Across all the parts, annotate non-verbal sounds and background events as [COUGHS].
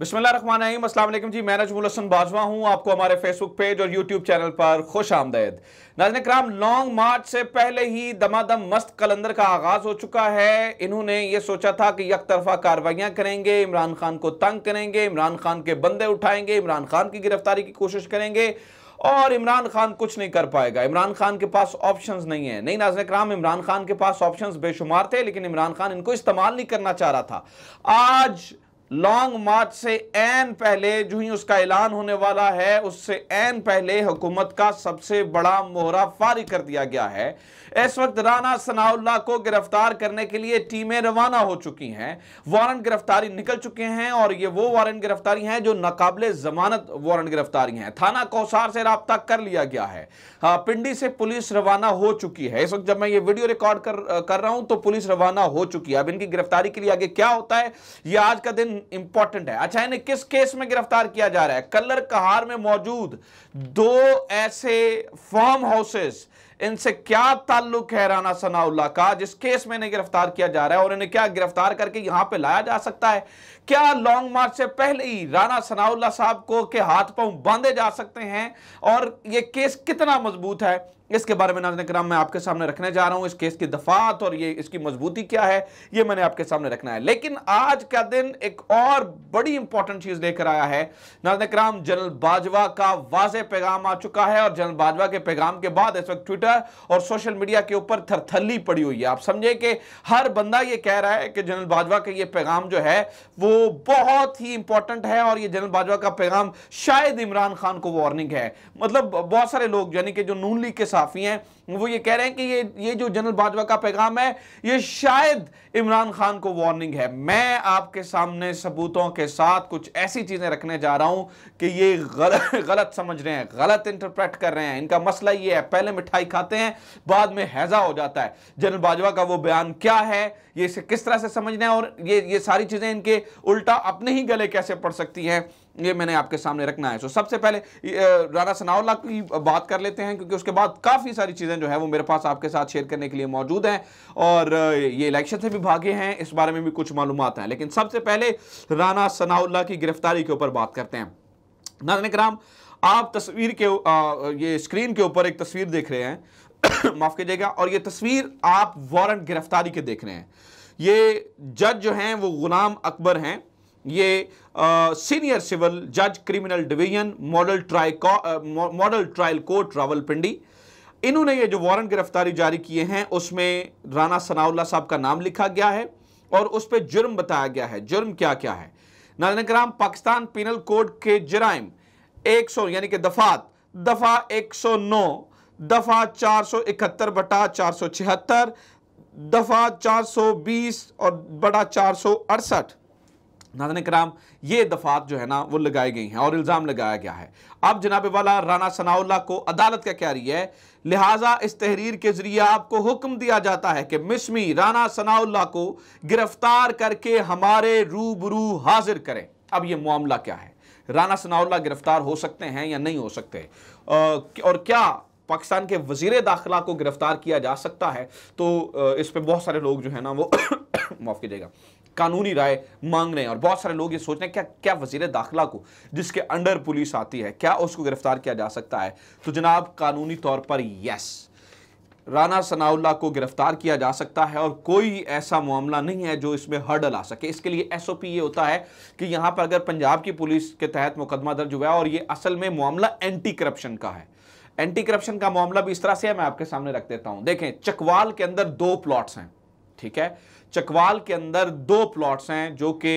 अस्सलाम वालेकुम जी मैं नजमुल हसन बाजवा हूँ आपको हमारे फेसबुक पेज और यूट्यूब चैनल पर खुश आमदैद नाजन कराम लॉन्ग मार्च से पहले ही दमादम मस्त कलंदर का आगाज़ हो चुका है इन्होंने ये सोचा था कि यक तरफा कार्रवाइयाँ करेंगे इमरान खान को तंग करेंगे इमरान खान के बंदे उठाएंगे इमरान खान की गिरफ्तारी की कोशिश करेंगे और इमरान खान कुछ नहीं कर पाएगा इमरान खान के पास ऑप्शंस नहीं है नहीं नाजन कराम इमरान खान के पास ऑप्शंस बेशुमार थे लेकिन इमरान खान इनको इस्तेमाल नहीं करना चाह रहा था आज लॉन्ग मार्च से एन पहले जो ही उसका ऐलान होने वाला है उससे एन पहले हुकूमत का सबसे बड़ा मोहरा फारी कर दिया गया है इस वक्त राना सनाउल्ला को गिरफ्तार करने के लिए टीमें रवाना हो चुकी हैं वारंट गिरफ्तारी निकल चुके हैं और ये वो वारंट गिरफ्तारी हैं जो नाकबले जमानत वारंट गिरफ्तारी हैं थाना कौसार से रबता कर लिया गया है हाँ, पिंडी से पुलिस रवाना हो चुकी है इस वक्त जब मैं ये वीडियो रिकॉर्ड कर, कर रहा हूं तो पुलिस रवाना हो चुकी है अब इनकी गिरफ्तारी के लिए आगे क्या होता है यह आज का दिन इंपॉर्टेंट है अच्छा इन्हें किस केस में गिरफ्तार किया जा रहा है कलर कहार में मौजूद दो ऐसे फॉर्म हाउसेस इनसे क्या ताल्लुक है राना सनाउल्ला का जिस केस में इन्हें गिरफ्तार किया जा रहा है और इन्हें क्या गिरफ्तार करके यहां पे लाया जा सकता है क्या लॉन्ग मार्च से पहले ही राना सनाउल्ला साहब को के हाथ पांव बांधे जा सकते हैं और ये केस कितना मजबूत है इसके बारे में नाजन कराम मैं आपके सामने रखने जा रहा हूँ इस केस की दफात और ये इसकी मजबूती क्या है ये मैंने आपके सामने रखना है लेकिन आज का दिन एक और बड़ी इंपॉर्टेंट चीज लेकर आया है नाजन कराम जनरल बाजवा का वाज पैगाम आ चुका है और जनरल बाजवा के पैगाम के बाद इस वक्त ट्विटर और सोशल मीडिया के ऊपर थरथली पड़ी हुई है आप समझे कि हर बंदा ये कह रहा है कि जनरल बाजवा का ये पैगाम जो है वो बहुत ही इंपॉर्टेंट है और ये जनरल बाजवा का पैगाम शायद इमरान खान को वार्निंग है मतलब बहुत सारे लोग यानी कि जो नून लीग के साफ़ी हैं वो ये कह रहे हैं कि ये ये जो जनरल बाजवा का पैगाम है ये शायद इमरान खान को वार्निंग है मैं आपके सामने सबूतों के साथ कुछ ऐसी चीज़ें रखने जा रहा हूं कि ये गलत [LAUGHS] गलत समझ रहे हैं गलत इंटरप्रेट कर रहे हैं इनका मसला ये है पहले मिठाई खाते हैं बाद में हैज़ा हो जाता है जनरल बाजवा का वो बयान क्या है ये इसे किस तरह से समझना है और ये ये सारी चीज़ें इनके उल्टा अपने ही गले कैसे पड़ सकती हैं ये मैंने आपके सामने रखना है सो सबसे पहले राणा सनाउल्ला की बात कर लेते हैं क्योंकि उसके बाद काफ़ी सारी चीज़ें चीज़ें जो है वो मेरे पास आपके साथ शेयर करने के लिए मौजूद हैं और ये इलेक्शन से भी भागे हैं इस बारे में भी कुछ मालूम हैं लेकिन सबसे पहले राना सनाउल्ला की गिरफ्तारी के ऊपर बात करते हैं नाजन कराम आप तस्वीर के ये स्क्रीन के ऊपर एक तस्वीर देख रहे हैं [COUGHS] माफ़ कीजिएगा और ये तस्वीर आप वारंट गिरफ्तारी के देख रहे हैं ये जज जो हैं वो गुलाम अकबर हैं ये आ, सीनियर सिविल जज criminal division model trial model trial court Rawalpindi इन्होंने ये जो वारंट गिरफ्तारी जारी किए हैं उसमें राना सनाउल्ला साहब का नाम लिखा गया है और उस पर जुर्म बताया गया है जुर्म क्या क्या है नाजन पाकिस्तान पिनल कोड के जराइम 100 यानी कि दफात दफ़ा 109 दफ़ा 471 बटा 476 दफ़ा 420 और बटा चार सौ अड़सठ नाजन कराम ये दफात जो है ना वो लगाई गई हैं और इल्ज़ाम लगाया गया है अब जनाब वाला राना सनाउल्ला को अदालत क्या कह रही है लिहाजा इस तहरीर के ज़रिए आपको हुक्म दिया जाता है कि मिसमी राना सनाउल्ला को गिरफ्तार करके हमारे रूबरू हाजिर करें अब ये मामला क्या है राना सनाउल्ला गिरफ्तार हो सकते हैं या नहीं हो सकते और क्या पाकिस्तान के वजीर दाखिला को गिरफ्तार किया जा सकता है तो इस पर बहुत सारे लोग जो है ना वो माफ कीजिएगा कानूनी राय मांग रहे हैं और बहुत सारे लोग ये सोच रहे हैं क्या क्या वजीर दाखिला को जिसके अंडर पुलिस आती है क्या उसको गिरफ्तार किया जा सकता है तो जनाब कानूनी तौर पर यस राना सनाउल्ला को गिरफ्तार किया जा सकता है और कोई ऐसा मामला नहीं है जो इसमें हर्डल आ सके इसके लिए एसओपी ये होता है कि यहाँ पर अगर पंजाब की पुलिस के तहत मुकदमा दर्ज हुआ है और ये असल में मामला एंटी करप्शन का है एंटी करप्शन का मामला भी इस तरह से है मैं आपके सामने रख देता हूँ देखें चकवाल के अंदर दो प्लॉट्स हैं ठीक है चकवाल के अंदर दो प्लॉट्स हैं जो कि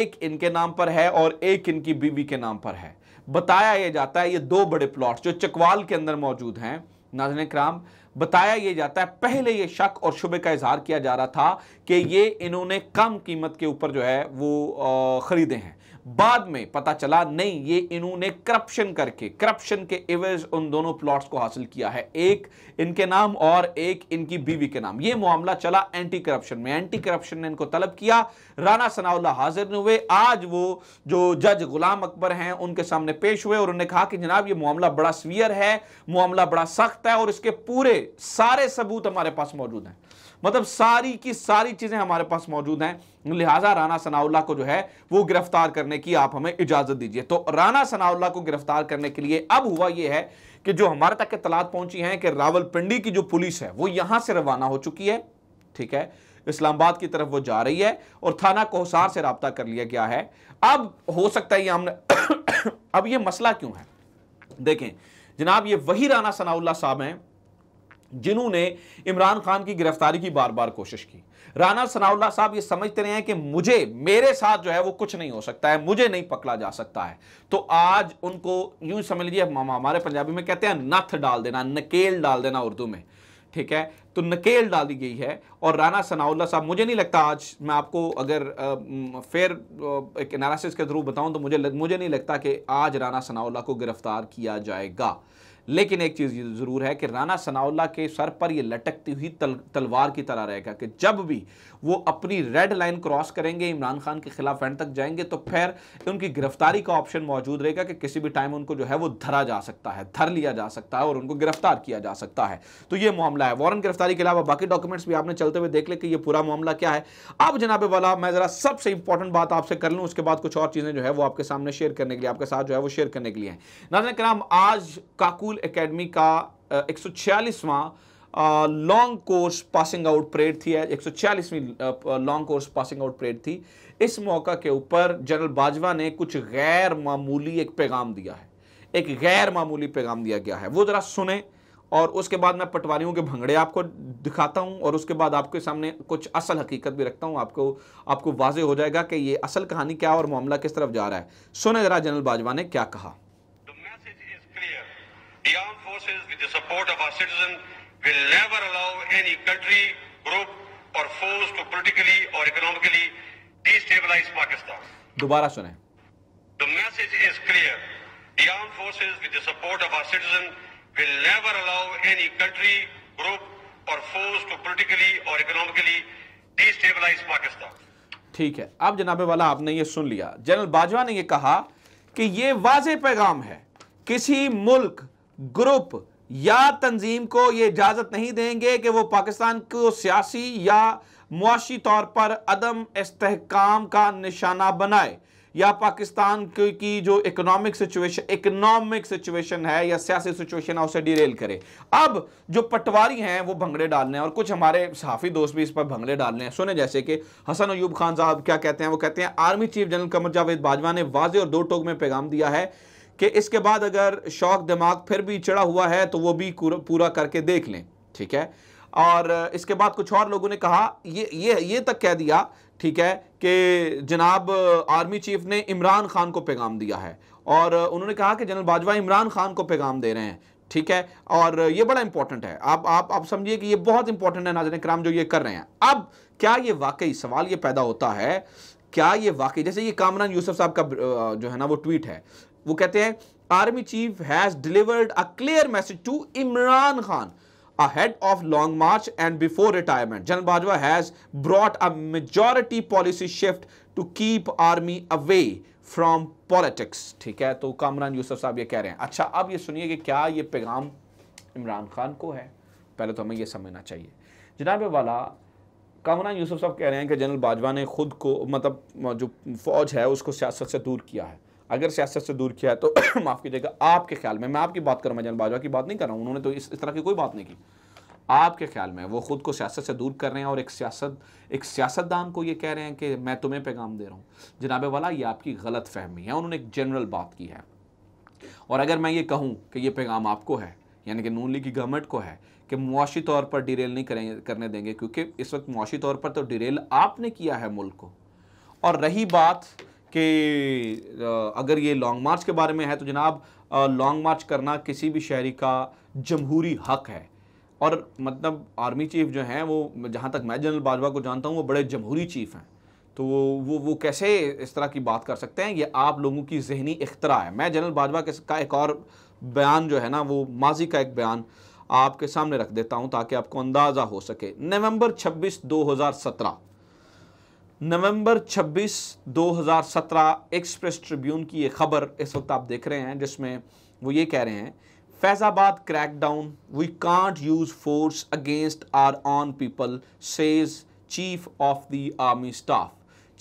एक इनके नाम पर है और एक इनकी बीवी के नाम पर है बताया यह जाता है ये दो बड़े प्लॉट्स जो चकवाल के अंदर मौजूद हैं नाजन कराम बताया यह जाता है पहले यह शक और शुबे का इजहार किया जा रहा था कि ये इन्होंने कम कीमत के ऊपर जो है वो ख़रीदे हैं बाद में पता चला नहीं ये इन्होंने करप्शन करके करप्शन के इवेज उन दोनों प्लॉट्स को हासिल किया है एक इनके नाम और एक इनकी बीवी के नाम ये मामला चला एंटी करप्शन में एंटी करप्शन ने इनको तलब किया राना सनाउल्ला हाजिर नहीं हुए आज वो जो जज गुलाम अकबर हैं उनके सामने पेश हुए और उन्होंने कहा कि जनाब ये मामला बड़ा सवियर है मामला बड़ा सख्त है और इसके पूरे सारे सबूत हमारे पास मौजूद हैं मतलब सारी की सारी चीज़ें हमारे पास मौजूद हैं लिहाजा राना सनाउल्ला को जो है वो गिरफ्तार करने की आप हमें इजाज़त दीजिए तो राना सनाउल्ला को गिरफ्तार करने के लिए अब हुआ यह है कि जो हमारे तक इतलात पहुंची है कि रावलपिंडी की जो पुलिस है वो यहां से रवाना हो चुकी है ठीक है इस्लामाबाद की तरफ वो जा रही है और थाना कोहसार से रबता कर लिया गया है अब हो सकता है ये हमने [COUGHS] अब ये मसला क्यों है देखें जनाब ये वही राना सनाउल्ला साहब हैं जिन्होंने इमरान खान की गिरफ्तारी की बार बार कोशिश की राना सनाउल्ला साहब ये समझते रहे हैं कि मुझे मेरे साथ जो है वो कुछ नहीं हो सकता है मुझे नहीं पकड़ा जा सकता है तो आज उनको यूं समझ लीजिए हमारे पंजाबी में कहते हैं नथ डाल देना नकेल डाल देना उर्दू में ठीक है तो नकेल डाली गई है और राना सनाउल्ला साहब मुझे नहीं लगता आज मैं आपको अगर फिर एक एनालिसिस के थ्रू बताऊं तो मुझे मुझे नहीं लगता कि आज राना सनाउल्ला को गिरफ्तार किया जाएगा लेकिन एक चीज़ ज़रूर है कि राना सनाउल्ला के सर पर यह लटकती हुई तल, तलवार की तरह रहेगा कि जब भी वो अपनी रेड लाइन क्रॉस करेंगे इमरान खान के खिलाफ एंड तक जाएंगे तो फिर उनकी गिरफ्तारी का ऑप्शन मौजूद रहेगा कि किसी भी टाइम उनको जो है वो धरा जा सकता है धर लिया जा सकता है और उनको गिरफ्तार किया जा सकता है तो यह मामला है वारंट गिरफ्तारी के अलावा बाकी डॉक्यूमेंट्स भी आपने चलते हुए देख ले कि यह पूरा मामला क्या है अब जनाबे वाला मैं ज़रा सबसे इंपॉर्टेंट बात आपसे कर लूँ उसके बाद कुछ और चीज़ें जो है वो आपके सामने शेयर करने के लिए आपके साथ जो है वो शेयर करने के लिए नाजन कराम आज काकुल एकेडमी का एक सौ long course passing out parade थी एक सौ long course passing out parade थी इस मौका के ऊपर जनरल बाजवा ने कुछ गैर मामूली एक पैगाम दिया है एक गैर मामूली पैगाम दिया गया है वो ज़रा सुने और उसके बाद मैं पटवारियों के भंगड़े आपको दिखाता हूं और उसके बाद आपके सामने कुछ असल हकीकत भी रखता हूं आपको आपको वाजे हो जाएगा कि ये असल कहानी क्या और मामला किस तरफ जा रहा है सुने ज़रा जनरल बाजवा ने क्या कहा forces with the support of our citizens will never allow any country, group or force to politically or economically destabilize Pakistan. dobara sunen The message is clear. The armed forces with the support of our citizens will never allow any country, group or force to politically or economically destabilize Pakistan. ठीक है अब जनाबे वाला आपने ये सुन लिया general Bajwa ने ये कहा कि ये वाजे पैगाम है किसी मुल्क ग्रुप या तंजीम को यह इजाज़त नहीं देंगे कि वह पाकिस्तान को सियासी या मुआशी तौर पर अदम इसकाम का निशाना बनाए या पाकिस्तान की जो इकोनॉमिक सिचुएशन इकोनॉमिक सिचुएशन है या सियासी सिचुएशन है उसे डिरेल करे अब जो पटवारी हैं वो भंगड़े डालने हैं और कुछ हमारे सहाफ़ी दोस्त भी इस पर भंगड़े डालने हैं सुने जैसे कि हसन अयूब खान साहब क्या कहते हैं वो कहते हैं army chief general Qamar Javed Bajwa ने वाजे और दो टोक में पैगाम दिया है कि इसके बाद अगर शौक दिमाग फिर भी चढ़ा हुआ है तो वो भी पूरा करके देख लें ठीक है और इसके बाद कुछ और लोगों ने कहा ये ये ये तक कह दिया ठीक है कि जनाब आर्मी चीफ ने इमरान खान को पैगाम दिया है और उन्होंने कहा कि जनरल बाजवा इमरान खान को पैगाम दे रहे हैं ठीक है और ये बड़ा इंपॉर्टेंट है आप आप आप समझिए कि ये बहुत इंपॉर्टेंट है नाजन कराम जो ये कर रहे हैं अब क्या ये वाकई सवाल ये पैदा होता है क्या ये वाकई जैसे ये कामरान यूसुफ साहब का जो है ना वो ट्वीट है वो कहते हैं army chief has delivered a clear message to Imran Khan head of long march and before retirement general Bajwa has brought a majority policy shift to keep army away from politics ठीक है तो कामरान यूसुफ साहब ये कह रहे हैं अच्छा अब ये सुनिए कि क्या ये पैगाम इमरान खान को है पहले तो हमें ये समझना चाहिए जनाब वाला कामरान यूसुफ साहब कह रहे हैं कि जनरल बाजवा ने खुद को मतलब जो फौज है उसको सियासत से दूर किया है अगर सियासत से दूर किया है तो [COUGHS] माफ़ कीजिएगा आपके ख्याल में मैं आपकी बात कर रहा हूँ मजन बाजवा की बात नहीं कर रहा हूँ उन्होंने तो इस, इस तरह की कोई बात नहीं की आपके ख्याल में वो खुद को सियासत से दूर कर रहे हैं और एक सियासत एक सियासतदान को ये कह रहे हैं कि मैं तुम्हें पैगाम दे रहा हूँ जनाब वाला ये आपकी गलत फहमी है उन्होंने एक जनरल बात की है और अगर मैं ये कहूँ कि ये पैगाम आपको है यानी कि नून लीग की गवर्नमेंट को है कि मुआशी तौर पर डिरेल नहीं करें करने देंगे क्योंकि इस वक्त मुआशी तौर पर तो डिरेल आपने किया है मुल्क को और रही बात कि अगर ये लॉन्ग मार्च के बारे में है तो जनाब लॉन्ग मार्च करना किसी भी शहरी का जमहूरी हक है और मतलब आर्मी चीफ जो हैं वो जहाँ तक मैं जनरल बाजवा को जानता हूँ वो बड़े जमहूरी चीफ हैं तो वो वो वो कैसे इस तरह की बात कर सकते हैं ये आप लोगों की जहनी इख्तरा है मैं जनरल बाजवा के का एक और बयान जो है ना वो माजी का एक बयान आपके सामने रख देता हूँ ताकि आपको अंदाज़ा हो सके नवंबर 26 2017 नवंबर 26 2017 एक्सप्रेस ट्रिब्यून की ये खबर इस वक्त आप देख रहे हैं जिसमें वो ये कह रहे हैं Faizabad crackdown we can't use force against our own people says chief of the army staff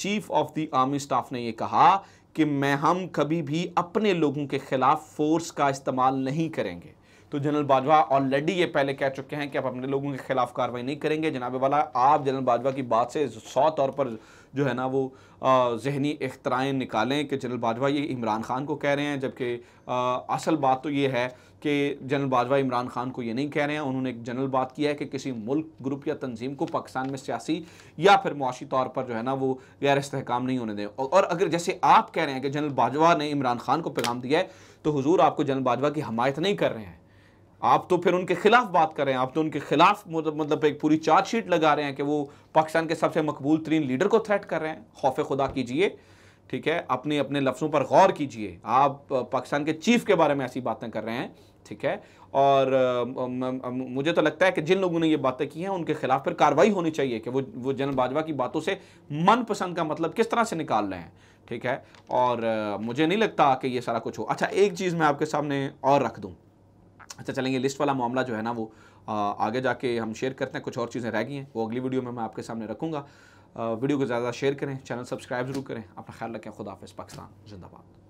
chief of the army staff ने ये कहा कि मैं हम कभी भी अपने लोगों के ख़िलाफ़ फोर्स का इस्तेमाल नहीं करेंगे तो जनरल बाजवा ऑलरेडी ये पहले कह चुके हैं कि आप अपने लोगों के खिलाफ कार्रवाई नहीं करेंगे जनाब वाला आप जनरल बाजवा की बात से सौ तौर पर जो है ना वो जहनी अख्तराएँ निकालें कि जनरल बाजवा ये इमरान खान को कह रहे हैं जबकि असल बात तो ये है कि जनरल बाजवा इमरान खान को ये नहीं कह रहे हैं उन्होंने एक जनरल बात की है कि किसी मुल्क ग्रुप या तंजीम को पाकिस्तान में सियासी या फिर मुआशी तौर पर जो है ना वो गैर इसकाम नहीं होने दें और अगर जैसे आप कह रहे हैं कि जनरल बाजवा ने इमरान खान को पैगाम दिया है तो हजूर आपको जनरल बाजवा की हमायत नहीं कर रहे हैं आप तो फिर उनके खिलाफ बात कर रहे हैं आप तो उनके खिलाफ मतलब एक पूरी चार्जशीट लगा रहे हैं कि वो पाकिस्तान के सबसे मकबूल तरीन लीडर को थ्रेट कर रहे हैं खौफ खुदा कीजिए ठीक है अपने अपने लफ्ज़ों पर गौर कीजिए आप पाकिस्तान के चीफ के बारे में ऐसी बातें कर रहे हैं ठीक है और मुझे तो लगता है कि जिन लोगों ने ये बातें की हैं उनके खिलाफ फिर कार्रवाई होनी चाहिए कि वो वो जनरल बाजवा की बातों से मनपसंद का मतलब किस तरह से निकाल रहे हैं ठीक है और मुझे नहीं लगता कि ये सारा कुछ हो अच्छा एक चीज़ मैं आपके सामने और रख दूँ अच्छा चलेंगे लिस्ट वाला मामला जो है ना वो आगे जाके हम शेयर करते हैं कुछ और चीज़ें रह गई हैं वो अगली वीडियो में मैं आपके सामने रखूँगा वीडियो को ज़्यादा शेयर करें चैनल सब्सक्राइब जरूर करें अपना ख्याल रखें खुदाफिज़ पाकिस्तान जिंदाबाद